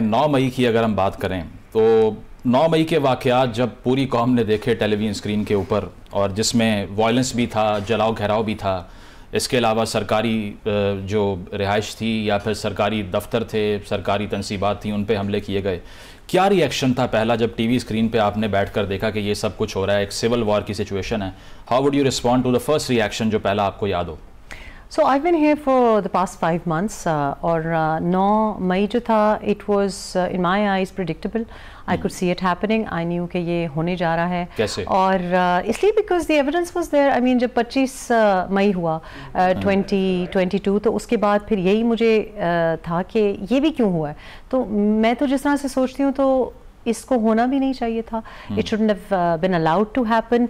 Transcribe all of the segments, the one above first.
नौ मई की अगर हम बात करें तो नौ मई के वाक़ात जब पूरी कौम ने देखे टेलीविज़न स्क्रीन के ऊपर और जिसमें वायलेंस भी था जलाओ घराव भी था इसके अलावा सरकारी जो रिहाइश थी या फिर सरकारी दफ्तर थे सरकारी तनसीबात थी उन पर हमले किए गए क्या रिएक्शन था पहला जब टीवी स्क्रीन पे आपने बैठकर देखा कि ये सब कुछ हो रहा है एक सिविल वॉर की सिचुएशन है how would you respond to the first reaction जो पहला आपको याद हो so I been here for the past five months और नौ मई जो था it was in my eyes predictable I could see it happening I knew कि ये होने जा रहा है कैसे? और uh, इसलिए because the evidence was there I mean जब पच्चीस uh, मई हुआ ट्वेंटी ट्वेंटी टू तो उसके बाद फिर यही मुझे uh, था कि ये भी क्यों हुआ है तो मैं तो जिस तरह से सोचती हूँ तो इसको होना भी नहीं चाहिए था it should been allowed to happen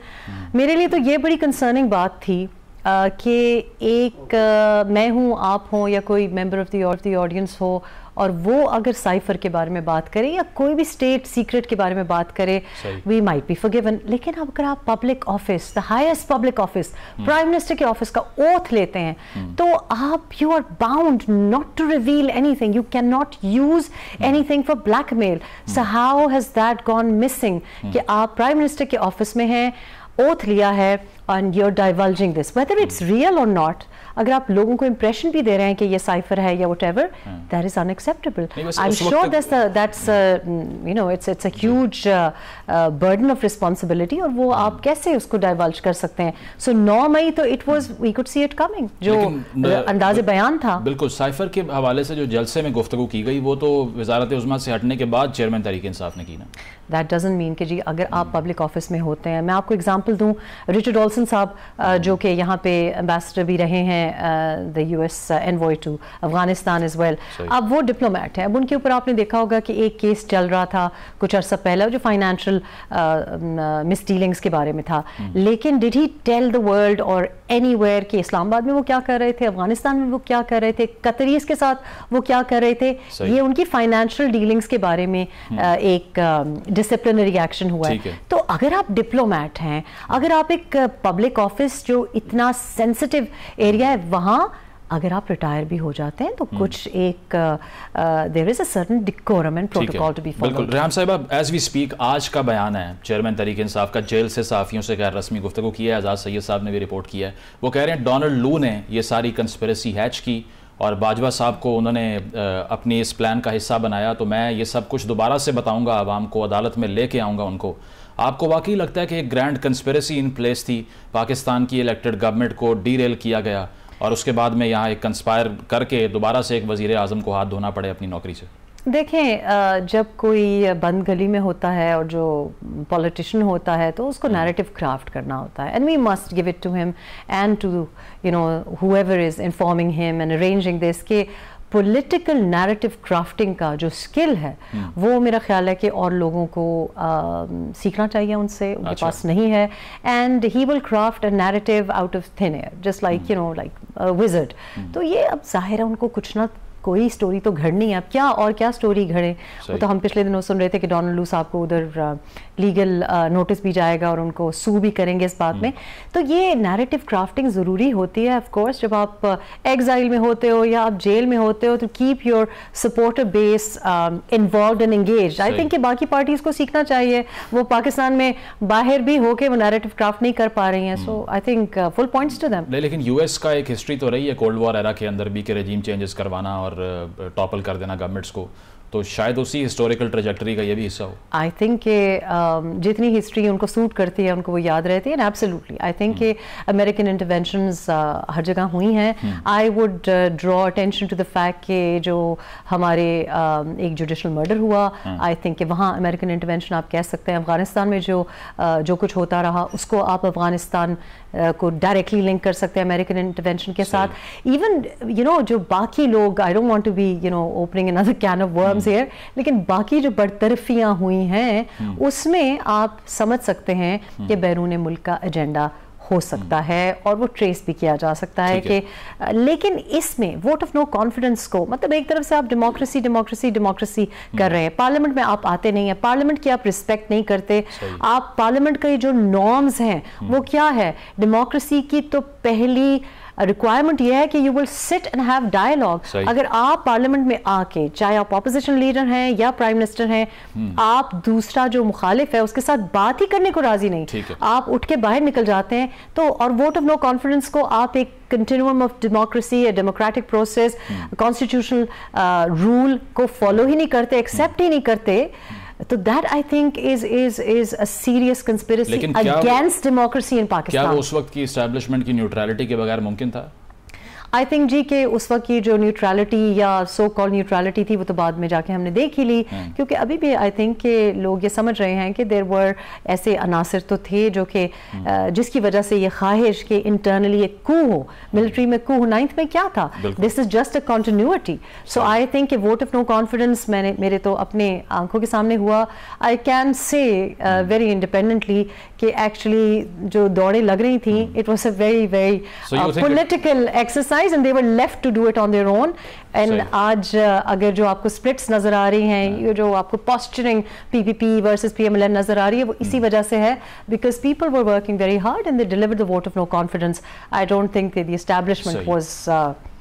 मेरे लिए तो ये बड़ी कंसर्निंग बात थी कि एक मैं हूँ आप हों या कोई मेंबर ऑफ द ऑडियंस हो और वो अगर साइफर के बारे में बात करें या कोई भी स्टेट सीक्रेट के बारे में बात करें वी माइट बी फॉरगिवन लेकिन अब अगर आप public office the highest public office prime minister के ऑफिस का ओथ लेते हैं हम्म। तो आप you are bound not to reveal anything you can not use anything for blackmail so how has that gone missing कि आप prime minister के office में हैं ओथ लिया है and you are divulging this whether it's real और not अगर आप लोगों को इम्प्रेशन भी दे रहे हैं कि ये साइफर है या whatever that is unacceptable I am sure that's you know it's it's a huge burden of responsibility और वो hmm. आप कैसे उसको डाइवल्ज कर सकते हैं सो नौ मई तो it was we could see it coming जो अंदाज बयान था बिल्कुल साइफर के हवाले से जो जलसे में गुफ्तु की गई वो तो वजारत उजमा से हटने के बाद चेयरमैन तरीके इंसाफ ने की ना दैट डजेंट मीन कि जी अगर आप पब्लिक hmm. ऑफिस में होते हैं मैं आपको एग्जाम्पल दूँ रिचर्ड ऑल्स विल्सन साहब जो कि यहाँ पे एम्बेसडर भी रहे हैं the U S envoy to Afghanistan is well अब वो डिप्लोमेट हैं अब उनके ऊपर आपने देखा होगा कि एक केस चल रहा था कुछ अर्सा पहले जो फाइनेंशियल मिस डीलिंग्स के बारे में था हम्म। लेकिन did he tell the world और एनी वेयर कि इस्लामाबाद में वो क्या कर रहे थे अफगानिस्तान में वो क्या कर रहे थे कतरीज के साथ वो क्या कर रहे थे ये उनकी फाइनेंशियल डीलिंग्स के बारे में हम्म। एक डिसिप्लिनरी एक्शन हुआ है तो अगर आप डिप्लोमैट हैं अगर आप एक पब्लिक ऑफिस जो इतना सेंसिटिव एरिया है वहाँ अगर आप रिटायर भी हो जाते हैं तो हम्म। कुछ एक देर इज अटन certain decorum and protocol to be बिल्कुल राम साहब एज वी स्पीक आज का बयान है चेयरमैन तरीके इंसाफ का जेल से साफियों से गैर रस्मी गुफ्तु की है आज़ाद सैयद साहब ने भी रिपोर्ट किया है वो कह रहे हैं डोनाल्ड लू ने ये सारी कंस्पेरेसी हैच की और बाजवा साहब को उन्होंने अपनी इस प्लान का हिस्सा बनाया तो मैं ये सब कुछ दोबारा से बताऊंगा आवाम को अदालत में लेके आऊँगा उनको आपको वाकई लगता है कि एक ग्रैंड कंस्पेरेसी इन प्लेस थी पाकिस्तान की इलेक्टेड गवर्नमेंट को डीरेल किया गया और उसके बाद में यहाँ एक कंस्पायर करके दोबारा से एक वजी अजम को हाथ धोना पड़े अपनी नौकरी से देखें जब कोई बंद गली में होता है और जो पॉलिटिशियन होता है तो उसको नैरेटिव हम्म। क्राफ्ट करना होता है and we must give it to him and to you know whoever is informing him and arranging this के पॉलिटिकल नैरेटिव क्राफ्टिंग का जो स्किल है हम्म। वो मेरा ख्याल है कि और लोगों को आ, सीखना चाहिए उनसे उनके अच्छा। पास नहीं है and he will craft a narrative out of thin air just like you know like विजट तो ये अब जाहिर है उनको कुछ ना कोई स्टोरी तो घड़नी है अब क्या और क्या स्टोरी घड़े वो तो हम पिछले दिनों सुन रहे थे कि डोनाल्ड लू साहब को उधर लीगल नोटिस भी जाएगा और उनको सू भी करेंगे इस बात में हम्म। तो ये नैरेटिव क्राफ्टिंग ज़रूरी होती है ऑफकोर्स जब आप एग्जाइल में होते हो या आप जेल में होते हो तो keep your support base involve and engage I think कि बाकी पार्टीज़ को सीखना चाहिए वो पाकिस्तान में बाहर भी होके वो नैरेटिव क्राफ्ट नहीं कर पा रही हैं so I think full points to them लेकिन यूएस का एक हिस्ट्री तो रही है कोल्ड वॉर एरा के अंदर भी के रजीम चेंजेस करवाना और टॉपल कर देना गवर्नमेंट्स को तो शायद उसी हिस्टोरिकल ट्रेजेक्टरी का ये भी हिस्सा हो आई थिंक कि जितनी हिस्ट्री उनको सूट करती है उनको वो याद रहती है एब्सोल्युटली आई थिंक कि अमेरिकन इंटरवेंशन हर जगह हुई हैं I would draw attention to the fact कि जो हमारे uh, एक जुडिशल मर्डर हुआ आई हम्म। थिंक कि वहाँ अमेरिकन इंटरवेंशन आप कह सकते हैं अफगानिस्तान में जो uh, जो कुछ होता रहा उसको आप अफगानिस्तान uh, को डायरेक्टली लिंक कर सकते हैं अमेरिकन इंटरवेंशन के साथ इवन यू नो जो बाकी लोग I don't want to be you know opening another can of worm comes here लेकिन बाकी जो बरतरफियाँ हुई हैं हम्म। उसमें आप समझ सकते हैं हम्म। कि बैरून मुल्क का एजेंडा हो हम्म। सकता है और वो ट्रेस भी किया जा सकता है कि लेकिन इसमें वोट ऑफ नो कॉन्फिडेंस को मतलब एक तरफ से आप डेमोक्रेसी डेमोक्रेसी डेमोक्रेसी कर रहे हैं पार्लियामेंट में आप आते नहीं हैं पार्लियामेंट की आप रिस्पेक्ट नहीं करते आप पार्लियामेंट के जो नॉर्म्स हैं वो क्या है डेमोक्रेसी की तो पहली रिक्वायरमेंट यह है कि you will sit and have dialogue अगर आप पार्लियामेंट में आके चाहे आप अपोजिशन लीडर हैं या प्राइम मिनिस्टर हैं हम्म। आप दूसरा जो मुखालिफ है उसके साथ बात ही करने को राजी नहीं आप उठ के बाहर निकल जाते हैं तो और वोट ऑफ नो कॉन्फिडेंस को आप एक कंटिन्यूम ऑफ डेमोक्रेसी या डेमोक्रेटिक प्रोसेस कॉन्स्टिट्यूशनल रूल को फॉलो ही नहीं करते एक्सेप्ट ही नहीं करते हम्म। तो that I think is is is a serious conspiracy against democracy in Pakistan क्या वो उस वक्त की इस्टेब्लिशमेंट की न्यूट्रलिटी के बगैर मुमकिन था आई थिंक जी के उस वक्त की जो न्यूट्रलिटी या सो कॉल न्यूट्रलिटी थी वो तो बाद में जाके हमने देख ही ली हम्म। क्योंकि अभी भी आई थिंक के लोग ये समझ रहे हैं कि देर वर ऐसे अनासर तो थे जो कि हम्म। जिसकी वजह से ये ख्वाहिश कि इंटरनली एक कू हो मिलिट्री हम्म। में कू हो नाइन्थ में क्या था this is just a continuity so I think vote of no confidence मैंने मेरे तो अपने आंखों के सामने हुआ I can say very independently कि एक्चुअली जो दौड़ें लग रही थी it was a very very political exercise exercise and they were left to do it on their own. And आज uh, अगर जो आपको splits नज़र आ रही posturing PPP versus PMLN नज़र आ hmm. because people were working very hard and they delivered the vote of no confidence. I don't think the establishment was uh,